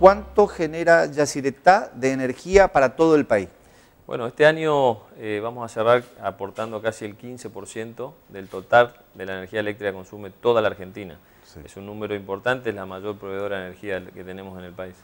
¿cuánto genera Yacyretá de energía para todo el país? Bueno, este año eh, vamos a cerrar aportando casi el 15% del total de la energía eléctrica que consume toda la Argentina. Es un número importante, es la mayor proveedora de energía que tenemos en el país.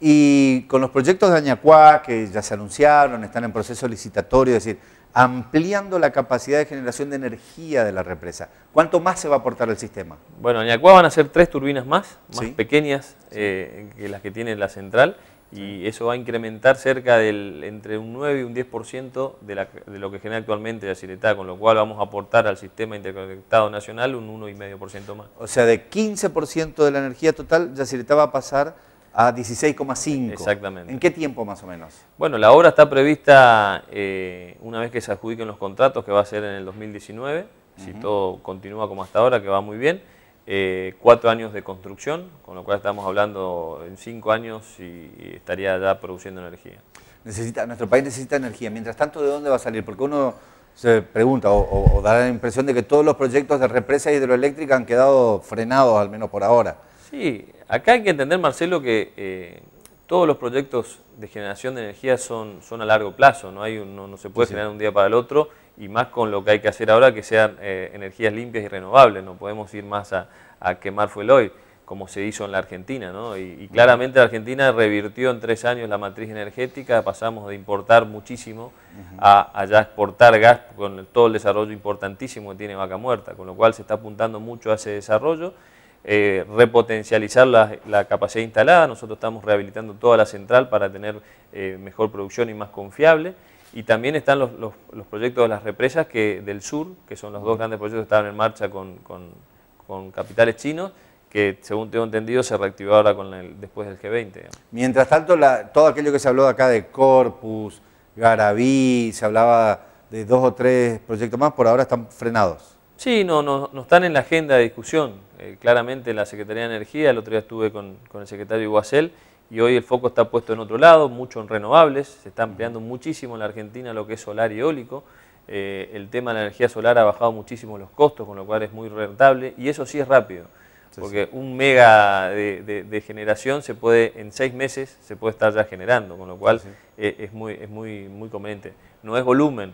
Y con los proyectos de Añacuá, que ya se anunciaron, están en proceso licitatorio, es decir, ampliando la capacidad de generación de energía de la represa. ¿Cuánto más se va a aportar al sistema? Bueno, en Añacuá van a ser tres turbinas más, más pequeñas eh, que las que tiene la central, y eso va a incrementar cerca del entre un 9 y un 10% de, la, de lo que genera actualmente la con lo cual vamos a aportar al sistema interconectado nacional un 1,5% más. O sea, de 15% de la energía total, Yacyretá va a pasar a 16,5. Exactamente. ¿En qué tiempo más o menos? Bueno, la obra está prevista eh, una vez que se adjudiquen los contratos, que va a ser en el 2019, si todo continúa como hasta ahora, que va muy bien. Eh, cuatro años de construcción, con lo cual estamos hablando en cinco años y, estaría ya produciendo energía. Necesita, nuestro país necesita energía. Mientras tanto, ¿de dónde va a salir? Porque uno se pregunta o, o, da la impresión de que todos los proyectos de represa hidroeléctrica han quedado frenados, al menos por ahora. Sí, Acá hay que entender, Marcelo, que eh, todos los proyectos de generación de energía son, son a largo plazo, no, hay no, se puede generar un día para el otro y más con lo que hay que hacer ahora que sean eh, energías limpias y renovables, no podemos ir más a, a quemar fuel hoy como se hizo en la Argentina, ¿no? Y, claramente la Argentina revirtió en tres años la matriz energética, pasamos de importar muchísimo a, a, ya exportar gas con todo el desarrollo importantísimo que tiene Vaca Muerta, con lo cual se está apuntando mucho a ese desarrollo eh, repotencializar la, capacidad instalada. Nosotros estamos rehabilitando toda la central para tener eh, mejor producción y más confiable. Y también están los, proyectos de las represas que, del sur, que son los dos grandes proyectos que estaban en marcha con, capitales chinos, que según tengo entendido se reactivó ahora con después del G20. Mientras tanto, todo aquello que se habló acá de Corpus, Garabí, se hablaba de dos o tres proyectos más, por ahora están frenados. Sí, no, no, no están en la agenda de discusión. Eh, claramente la Secretaría de Energía, el otro día estuve con, con el secretario Iguacel y hoy el foco está puesto en otro lado, mucho en renovables, se está ampliando muchísimo en la Argentina lo que es solar y eólico. Eh, el tema de la energía solar ha bajado muchísimo los costos, con lo cual es muy rentable y eso sí es rápido, porque un mega de, generación se puede, en seis meses se puede estar ya generando, con lo cual eh, es, muy, es muy, muy conveniente. No es volumen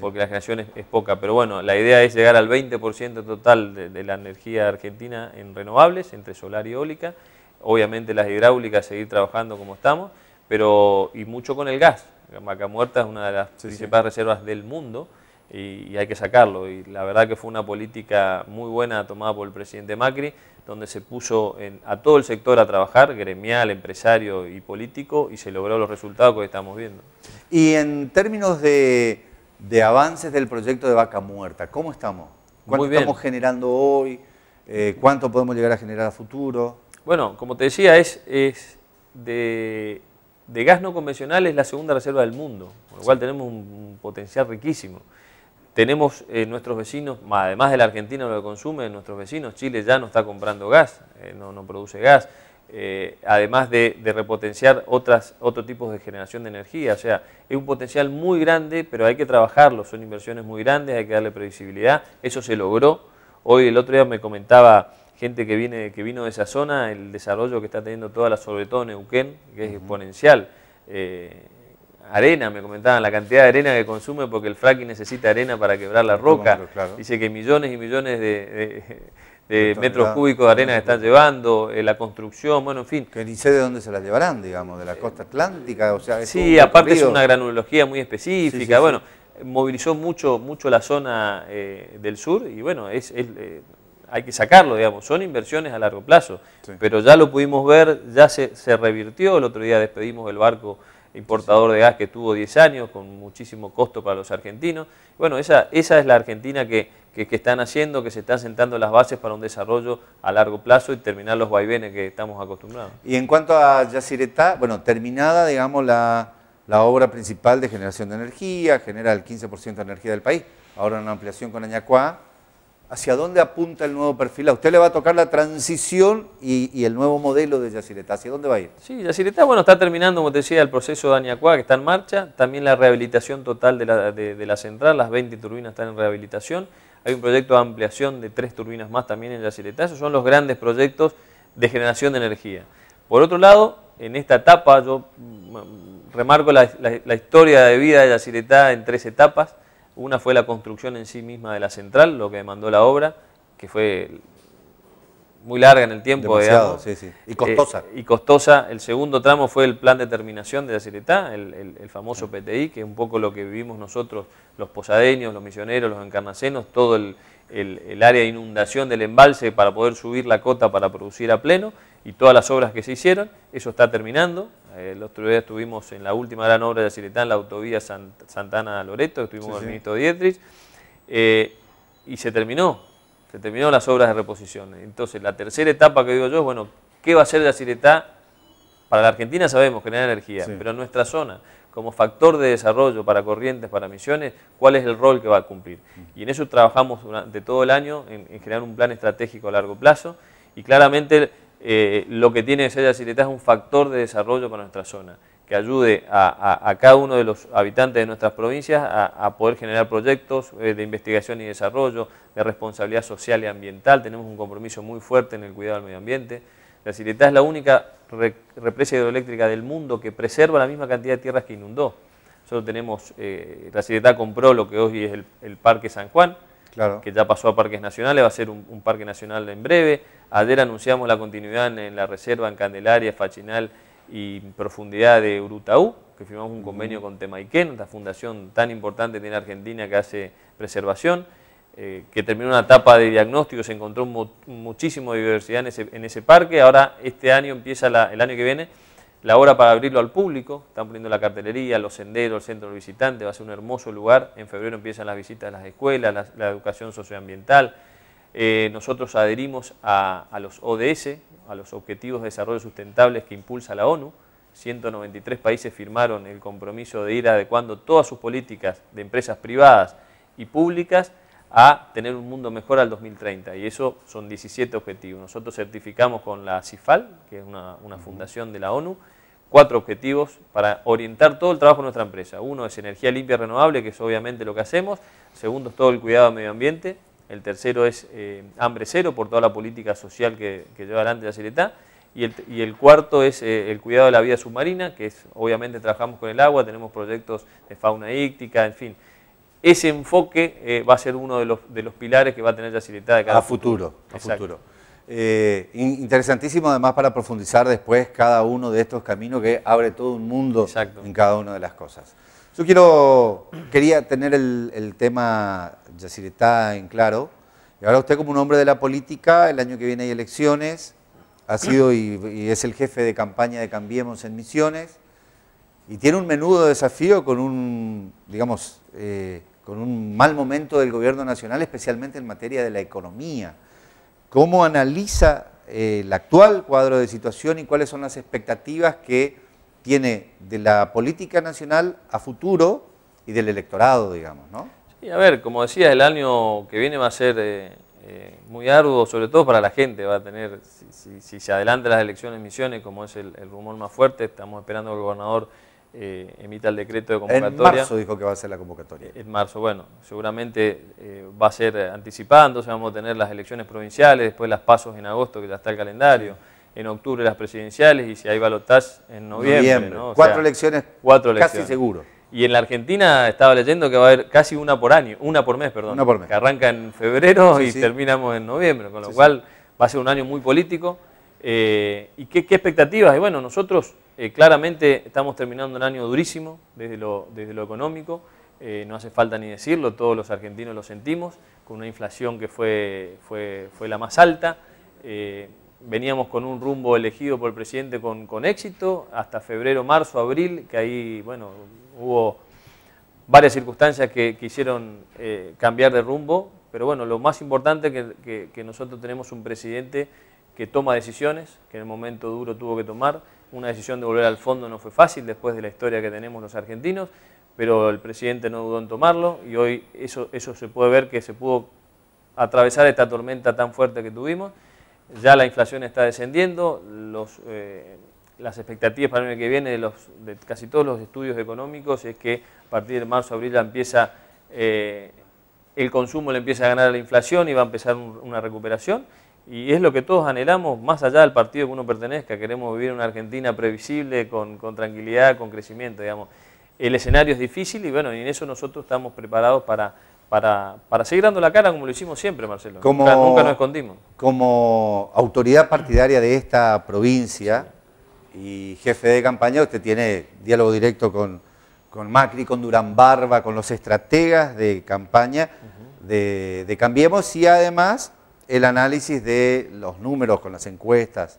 porque la generación es, poca. Pero bueno, la idea es llegar al 20% total de, la energía argentina en renovables, entre solar y eólica. Obviamente las hidráulicas seguir trabajando como estamos, pero y mucho con el gas. Maca Muerta es una de las principales reservas del mundo y, hay que sacarlo. Y la verdad que fue una política muy buena tomada por el presidente Macri, donde se puso a todo el sector a trabajar, gremial, empresario y político, y se logró los resultados que estamos viendo. Y en términos de de avances del proyecto de Vaca Muerta. ¿Cómo estamos? ¿Cuánto estamos generando hoy? Eh, ¿Cuánto podemos llegar a generar a futuro? Bueno, como te decía, es, es de, gas no convencional es la segunda reserva del mundo, con lo cual tenemos un, potencial riquísimo. Tenemos eh, nuestros vecinos, además de la Argentina lo que consume, nuestros vecinos, Chile ya no está comprando gas, eh, no, no produce gas. Eh, además de, repotenciar otras, otro tipos de generación de energía. O sea, es un potencial muy grande, pero hay que trabajarlo, son inversiones muy grandes, hay que darle previsibilidad, eso se logró. Hoy el otro día me comentaba gente que, viene, que vino de esa zona, el desarrollo que está teniendo toda la, sobre todo Neuquén, que es exponencial. Eh, arena, me comentaban, la cantidad de arena que consume porque el fracking necesita arena para quebrar la roca. Dice que millones y millones de de metros cúbicos de arena que están llevando, eh, la construcción, bueno, en fin. Que ni sé de dónde se las llevarán, digamos, de la eh, costa atlántica, o sea... sí, aparte es una granulología muy específica, bueno, movilizó mucho, mucho la zona eh, del sur y bueno, es, hay que sacarlo, digamos, son inversiones a largo plazo, pero ya lo pudimos ver, ya se, revirtió, el otro día despedimos el barco importador de gas que tuvo 10 años con muchísimo costo para los argentinos. Bueno, esa, esa es la Argentina que, que, están haciendo, que se están sentando las bases para un desarrollo a largo plazo y terminar los vaivenes que estamos acostumbrados. Y en cuanto a Yacyretá, bueno, terminada, digamos, la, obra principal de generación de energía, genera el 15% de energía del país, ahora una ampliación con Añacuá, ¿Hacia dónde apunta el nuevo perfil? A usted le va a tocar la transición y, el nuevo modelo de Yacyretá. ¿Hacia dónde va a ir? Sí, Yacyretá bueno, está terminando, como te decía, el proceso de Añacuá que está en marcha. También la rehabilitación total de la, de la central, las 20 turbinas están en rehabilitación. Hay un proyecto de ampliación de tres turbinas más también en Yacyretá. Esos son los grandes proyectos de generación de energía. Por otro lado, en esta etapa, yo remarco la, historia de vida de Yacyretá en tres etapas. Una fue la construcción en sí misma de la central, lo que demandó la obra, que fue muy larga en el tiempo, de. Y eh, costosa. y costosa. El segundo tramo fue el plan de terminación de la Ciretá, el, el, famoso ah. PTI, que es un poco lo que vivimos nosotros, los posadeños, los misioneros, los encarnacenos, todo el, área de inundación del embalse para poder subir la cota para producir a pleno y todas las obras que se hicieron. Eso está terminando. Eh, el otro día estuvimos en la última gran obra de la Ciretá, en la autovía Santana Santana-Loreto, estuvimos con el ministro Dietrich. Eh, y se terminó, se terminaron las obras de reposición. Entonces, la tercera etapa que digo yo es, bueno, ¿qué va a ser la Ciretá? Para la Argentina sabemos generar energía, pero en nuestra zona, como factor de desarrollo para corrientes, para misiones, ¿cuál es el rol que va a cumplir? Y en eso trabajamos durante todo el año en, generar un plan estratégico a largo plazo y claramente eh, lo que tiene que ser la es un factor de desarrollo para nuestra zona que ayude a, cada uno de los habitantes de nuestras provincias a, poder generar proyectos eh, de investigación y desarrollo, de responsabilidad social y ambiental. Tenemos un compromiso muy fuerte en el cuidado del medio ambiente. La Siletá es la única represa hidroeléctrica del mundo que preserva la misma cantidad de tierras que inundó. Nosotros tenemos, eh, la Siletá compró lo que hoy es el, Parque San Juan, que ya pasó a parques nacionales, va a ser un, parque nacional en breve. Ayer anunciamos la continuidad en, en, la reserva en Candelaria, Fachinal y profundidad de Urutaú, que firmamos un convenio con Temaiken, esta fundación tan importante que tiene Argentina que hace preservación, eh, que terminó una etapa de diagnóstico, se encontró muchísima diversidad en ese, parque, ahora este año empieza, el año que viene, la hora para abrirlo al público, están poniendo la cartelería, los senderos, el centro visitante, va a ser un hermoso lugar, en febrero empiezan las visitas a las escuelas, la, educación socioambiental, eh, nosotros adherimos a, los ODS, a los Objetivos de Desarrollo Sustentables que impulsa la ONU. 193 países firmaron el compromiso de ir adecuando todas sus políticas de empresas privadas y públicas a tener un mundo mejor al 2030 y eso son 17 objetivos. Nosotros certificamos con la CIFAL, que es una, fundación de la ONU, cuatro objetivos para orientar todo el trabajo de nuestra empresa. Uno es energía limpia y renovable, que es obviamente lo que hacemos. Segundo es todo el cuidado del medio ambiente el tercero es eh, hambre cero por toda la política social que, lleva adelante la Y el, cuarto es eh, el cuidado de la vida submarina, que es obviamente trabajamos con el agua, tenemos proyectos de fauna íctica, en fin. Ese enfoque eh, va a ser uno de los, pilares que va a tener la de cada a futuro. A futuro. interesantísimo además para profundizar después cada uno de estos caminos que abre todo un mundo en cada una de las cosas. Yo quiero, quería tener el, el tema está en claro. Y ahora usted como un hombre de la política, el año que viene hay elecciones, ha sido y, es el jefe de campaña de Cambiemos en Misiones, y tiene un menudo desafío con un, digamos, eh, con un mal momento del gobierno nacional, especialmente en materia de la economía. ¿Cómo analiza eh, el actual cuadro de situación y cuáles son las expectativas que tiene de la política nacional a futuro y del electorado, digamos, ¿no? Sí, a ver, como decías, el año que viene va a ser eh, eh, muy arduo, sobre todo para la gente, va a tener, si, se adelantan las elecciones en Misiones, como es el, rumor más fuerte, estamos esperando que el gobernador eh, emita el decreto de convocatoria. En marzo dijo que va a ser la convocatoria. En marzo, bueno, seguramente va a ser anticipando, vamos a tener las elecciones provinciales, después las pasos en agosto, que ya está el calendario en octubre las presidenciales y si hay balotaje en noviembre. cuatro elecciones cuatro casi seguro. Y en la Argentina estaba leyendo que va a haber casi una por año, una por mes, perdón. Una por mes. Que arranca en febrero y terminamos en noviembre, con lo cual va a ser un año muy político. Eh, ¿Y qué, expectativas? Y bueno, nosotros eh, claramente estamos terminando un año durísimo desde lo, desde lo económico, eh, no hace falta ni decirlo, todos los argentinos lo sentimos, con una inflación que fue, fue, fue la más alta veníamos con un rumbo elegido por el presidente con, éxito, hasta febrero, marzo, abril, que ahí, bueno, hubo varias circunstancias que, quisieron eh, cambiar de rumbo, pero bueno, lo más importante es que, nosotros tenemos un presidente que toma decisiones, que en el momento duro tuvo que tomar, una decisión de volver al fondo no fue fácil después de la historia que tenemos los argentinos, pero el presidente no dudó en tomarlo y hoy eso, eso se puede ver que se pudo atravesar esta tormenta tan fuerte que tuvimos ya la inflación está descendiendo, los, eh, las expectativas para el año que viene de, los, casi todos los estudios económicos es que a partir de marzo-abril ya empieza... Eh, el consumo le empieza a ganar a la inflación y va a empezar una recuperación. Y es lo que todos anhelamos, más allá del partido que uno pertenezca. Queremos vivir una Argentina previsible, con, con tranquilidad, con crecimiento, digamos. El escenario es difícil y bueno, y en eso nosotros estamos preparados para, para, seguir dando la cara como lo hicimos siempre, Marcelo. Como, nunca, nos escondimos. Como autoridad partidaria de esta provincia y jefe de campaña, usted tiene diálogo directo con, Macri, con Durán Barba, con los estrategas de campaña de, Cambiemos y además el análisis de los números con las encuestas.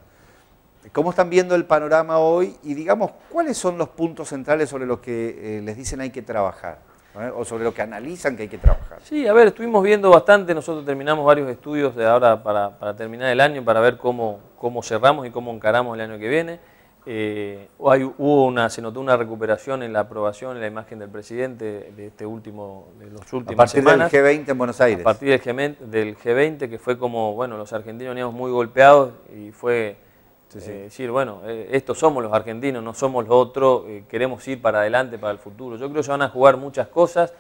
¿Cómo están viendo el panorama hoy? Y digamos, ¿cuáles son los puntos centrales sobre los que eh, les dicen hay que trabajar? o sobre lo que analizan que hay que trabajar. Sí, a ver, estuvimos viendo bastante, nosotros terminamos varios estudios de ahora para, terminar el año, para ver cómo, cómo cerramos y cómo encaramos el año que viene. Eh, hay, hubo una, se notó una recuperación en la aprobación, en la imagen del presidente de este último, de los últimos. A partir del G20 en Buenos Aires. A partir del G20, del G20, que fue como, bueno, los argentinos veníamos muy golpeados y fue Sí, decir, eh, bueno, eh, estos somos los argentinos, no somos lo otro, eh, queremos ir para adelante, para el futuro. Yo creo que se van a jugar muchas cosas,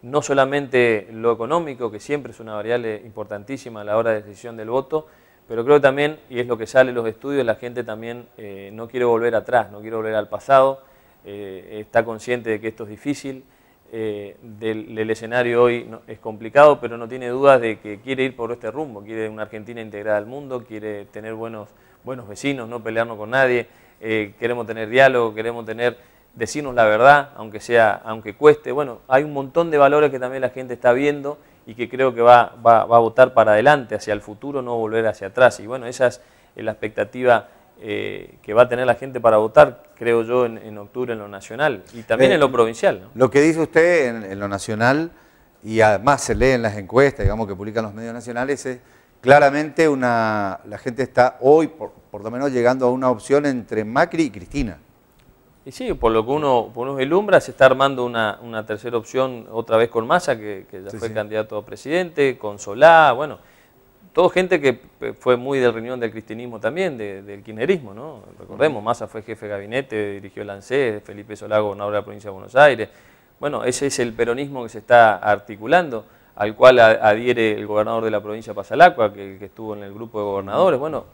no solamente lo económico, que siempre es una variable importantísima a la hora de decisión del voto, pero creo también, y es lo que sale en los estudios, la gente también no quiere volver atrás, no quiere volver al pasado, está consciente de que esto es difícil, del, escenario hoy es complicado, pero no tiene dudas de que quiere ir por este rumbo, quiere una Argentina integrada al mundo, quiere tener buenos buenos vecinos, no pelearnos con nadie, eh, queremos tener diálogo, queremos tener, decirnos la verdad, aunque sea, aunque cueste. Bueno, hay un montón de valores que también la gente está viendo y que creo que va, va, va a votar para adelante, hacia el futuro, no volver hacia atrás. Y bueno, esa es eh, la expectativa eh, que va a tener la gente para votar, creo yo, en, octubre en lo nacional y también en lo provincial. Lo que dice usted en, lo nacional, y además se lee en las encuestas, digamos, que publican los medios nacionales, es claramente una, la gente está hoy, por, lo menos, llegando a una opción entre Macri y Cristina. Y sí, por lo que uno, por uno se está armando una, tercera opción otra vez con Massa, que, ya fue candidato a presidente, con Solá, bueno, todo gente que fue muy de reunión del cristinismo también, del kirchnerismo, ¿no? Recordemos, Massa fue jefe de gabinete, dirigió el ANSES, Felipe Solá gobernador de la provincia de Buenos Aires. Bueno, ese es el peronismo que se está articulando al cual adhiere el gobernador de la provincia Pasalacua, que, que estuvo en el grupo de gobernadores. Bueno,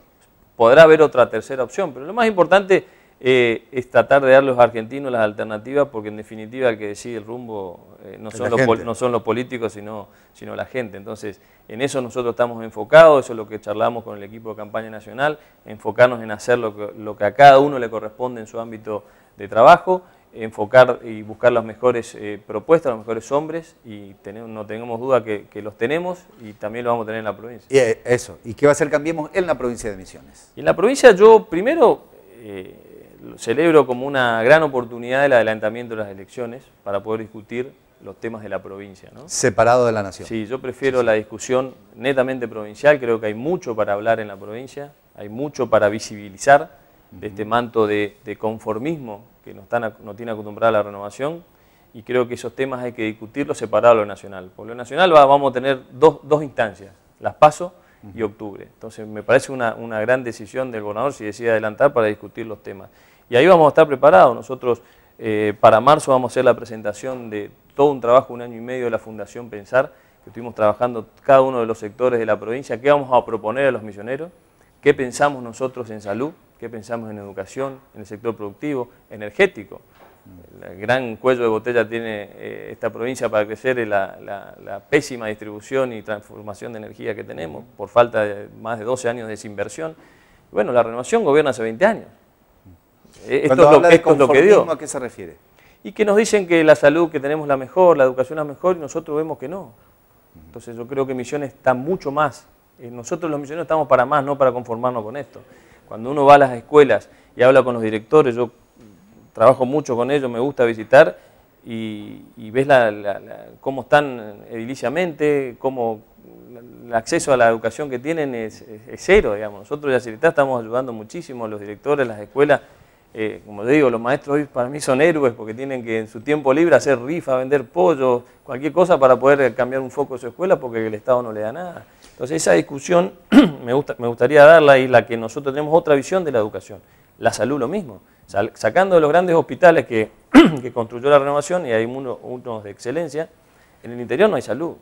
podrá haber otra tercera opción, pero lo más importante eh, es tratar de dar a los argentinos las alternativas, porque en definitiva el que decide el rumbo eh, no, son los, no, políticos, sino, sino la gente. Entonces, en eso nosotros estamos enfocados, eso es lo que charlamos con el equipo de campaña nacional, enfocarnos en hacer lo que, lo que a cada uno le corresponde en su ámbito de trabajo enfocar y buscar las mejores eh, propuestas, los mejores hombres y tenemos, no tengamos duda que, los tenemos y también los vamos a tener en la provincia. Y eh, eso, ¿y qué va a hacer Cambiemos en la provincia de Misiones? en la provincia yo primero eh, celebro como una gran oportunidad el adelantamiento de las elecciones para poder discutir los temas de la provincia. ¿no? Separado de la nación. Sí, yo prefiero la discusión netamente provincial, creo que hay mucho para hablar en la provincia, hay mucho para visibilizar de este manto de, de conformismo que no, están, no tiene acostumbrada la renovación y creo que esos temas hay que discutirlos separados a lo nacional. Por lo nacional vamos a tener dos, instancias, las PASO y octubre. Entonces me parece una, gran decisión del gobernador si decide adelantar para discutir los temas. Y ahí vamos a estar preparados. Nosotros eh, para marzo vamos a hacer la presentación de todo un trabajo, un año y medio de la Fundación Pensar, que estuvimos trabajando cada uno de los sectores de la provincia, qué vamos a proponer a los misioneros. ¿Qué pensamos nosotros en salud? ¿Qué pensamos en educación? ¿En el sector productivo? ¿Energético? El gran cuello de botella tiene eh, esta provincia para crecer es la, pésima distribución y transformación de energía que tenemos por falta de más de 12 años de desinversión. Bueno, la renovación gobierna hace 20 años. Eh, esto es lo, que ¿A qué se refiere? Y que nos dicen que la salud que tenemos la mejor, la educación la mejor, y nosotros vemos que no. Entonces yo creo que Misiones está mucho más eh, nosotros los misioneros estamos para más, no para conformarnos con esto. Cuando uno va a las escuelas y habla con los directores, yo trabajo mucho con ellos, me gusta visitar y, ves cómo están ediliciamente, cómo el acceso a la educación que tienen es, cero, digamos. Nosotros ya está, estamos ayudando muchísimo, a los directores, las escuelas, eh, como yo digo, los maestros hoy para mí son héroes porque tienen que en su tiempo libre hacer rifa, vender pollo, cualquier cosa para poder cambiar un foco de su escuela porque el Estado no le da nada. Entonces esa discusión me, gustaría darla y la que nosotros tenemos otra visión de la educación. La salud lo mismo. Sacando de los grandes hospitales que, construyó la renovación y hay unos de excelencia, en el interior no hay salud.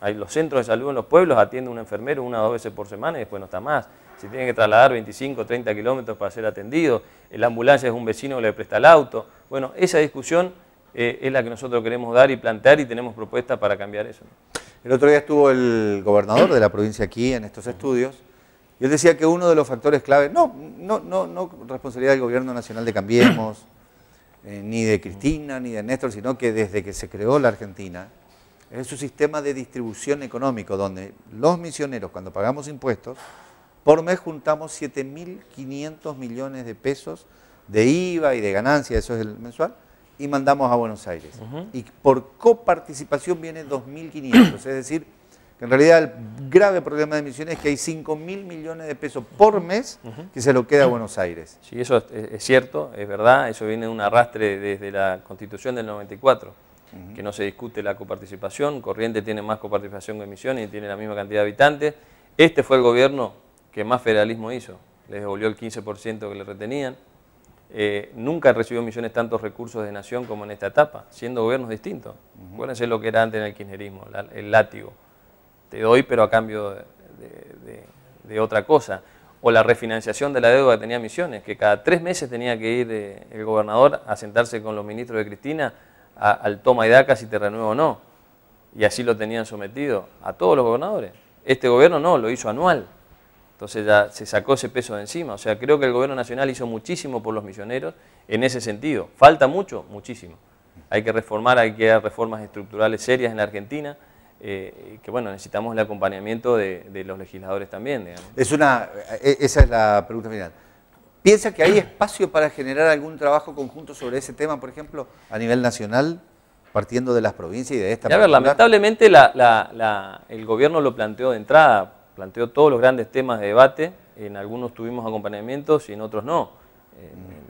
Hay los centros de salud en los pueblos, atiende un enfermero una o dos veces por semana y después no está más. Se tiene que trasladar 25 o 30 kilómetros para ser atendido, La ambulancia es un vecino que le presta el auto. Bueno, esa discusión eh, es la que nosotros queremos dar y plantear y tenemos propuestas para cambiar eso. El otro día estuvo el gobernador de la provincia aquí en estos estudios y él decía que uno de los factores clave, no, no, no, no responsabilidad del gobierno nacional de Cambiemos, eh, ni de Cristina, ni de Néstor, sino que desde que se creó la Argentina, es su sistema de distribución económico, donde los misioneros, cuando pagamos impuestos, por mes juntamos 7.500 millones de pesos de IVA y de ganancia, eso es el mensual, y mandamos a Buenos Aires. Y por coparticipación viene 2.500, es decir, que en realidad el grave problema de emisiones es que hay 5.000 millones de pesos por mes que se lo queda a Buenos Aires. Sí, eso es, cierto, es verdad, eso viene de un arrastre desde la Constitución del 94, que no se discute la coparticipación, Corriente tiene más coparticipación que emisiones y tiene la misma cantidad de habitantes. Este fue el gobierno que más federalismo hizo, les devolvió el 15% que le retenían, eh, nunca nunca recibió Misiones tantos recursos de nación como en esta etapa, siendo gobiernos distintos. Bueno, eso es lo que era antes en el kirchnerismo, el látigo. Te doy, pero a cambio de, otra cosa. O la refinanciación de la deuda que tenía Misiones, que cada tres meses tenía que ir eh, el gobernador a sentarse con los ministros de Cristina al toma y daca si te renuevo o no. Y así lo tenían sometido a todos los gobernadores. Este gobierno no, lo hizo anual. Entonces ya se sacó ese peso de encima. O sea, creo que el gobierno nacional hizo muchísimo por los milloneros en ese sentido. ¿Falta mucho? Muchísimo. Hay que reformar, hay que dar reformas estructurales serias en la Argentina. Eh, que bueno, necesitamos el acompañamiento de, los legisladores también. Es una, e, esa es la pregunta final. ¿Piensa que hay espacio para generar algún trabajo conjunto sobre ese tema, por ejemplo, a nivel nacional, partiendo de las provincias y de esta? parte. a ver, lamentablemente el gobierno lo planteó de entrada, planteó todos los grandes temas de debate, en algunos tuvimos acompañamientos y en otros no.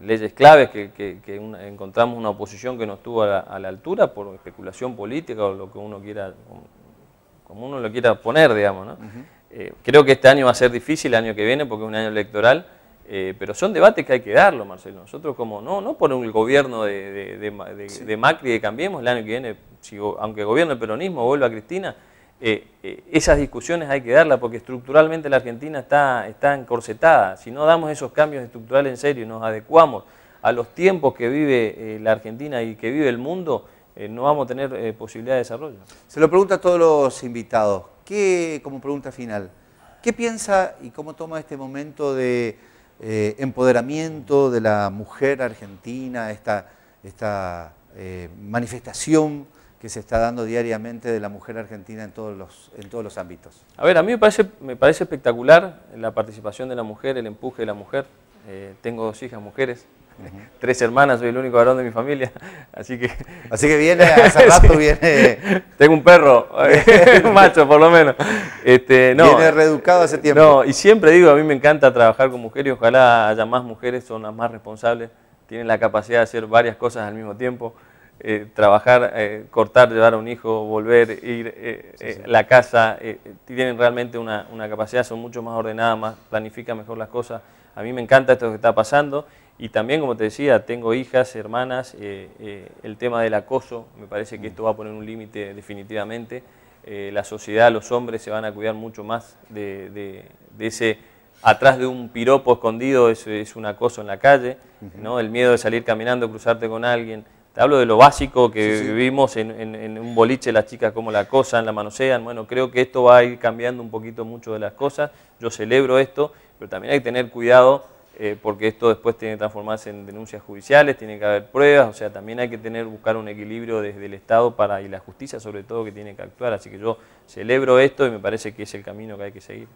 leyes claves que, encontramos una oposición que no estuvo a la, altura por especulación política o lo que uno quiera, como uno lo quiera poner, digamos. Eh, creo que este año va a ser difícil, el año que viene, porque es un año electoral, eh, pero son debates que hay que darlo, Marcelo. Nosotros como, no, no por un gobierno de, Macri de Cambiemos, el año que viene, si, aunque gobierne el peronismo, vuelva a Cristina, eh, eh, esas discusiones hay que darlas porque estructuralmente la Argentina está, está encorsetada. Si no damos esos cambios estructurales en serio y nos adecuamos a los tiempos que vive eh, la Argentina y que vive el mundo, no vamos a tener posibilidad de desarrollo. Se lo pregunto a todos los invitados. ¿Qué, como pregunta final, qué piensa y cómo toma este momento de empoderamiento de la mujer argentina, esta manifestación? que se está dando diariamente de la mujer argentina en todos los, en todos los ámbitos. A ver, a mí me parece, me parece espectacular la participación de la mujer, el empuje de la mujer. Eh, tengo dos hijas mujeres, tres hermanas, soy el único varón de mi familia, así que... Así que viene, hace rato viene... Tengo un perro, un macho por lo menos. Este, no, viene reeducado hace tiempo. No, y siempre digo, a mí me encanta trabajar con mujeres, y ojalá haya más mujeres, son las más responsables, tienen la capacidad de hacer varias cosas al mismo tiempo. Eh, trabajar, eh, cortar, llevar a un hijo, volver, ir, eh, la casa, tienen realmente una, capacidad, son mucho más ordenadas, planifican mejor las cosas. A mí me encanta esto que está pasando y también, como te decía, tengo hijas, hermanas, el tema del acoso, me parece que mm. esto va a poner un límite definitivamente. la sociedad, los hombres se van a cuidar mucho más de, ese atrás de un piropo escondido, es, un acoso en la calle, ¿no? el miedo de salir caminando, cruzarte con alguien. Te hablo de lo básico que vivimos en, un boliche, las chicas cómo la acosan, la manosean. Bueno, creo que esto va a ir cambiando un poquito mucho de las cosas. Yo celebro esto, pero también hay que tener cuidado eh, porque esto después tiene que transformarse en denuncias judiciales, tiene que haber pruebas, o sea, también hay que tener, buscar un equilibrio desde el Estado para, y la justicia sobre todo que tiene que actuar. Así que yo celebro esto y me parece que es el camino que hay que seguir.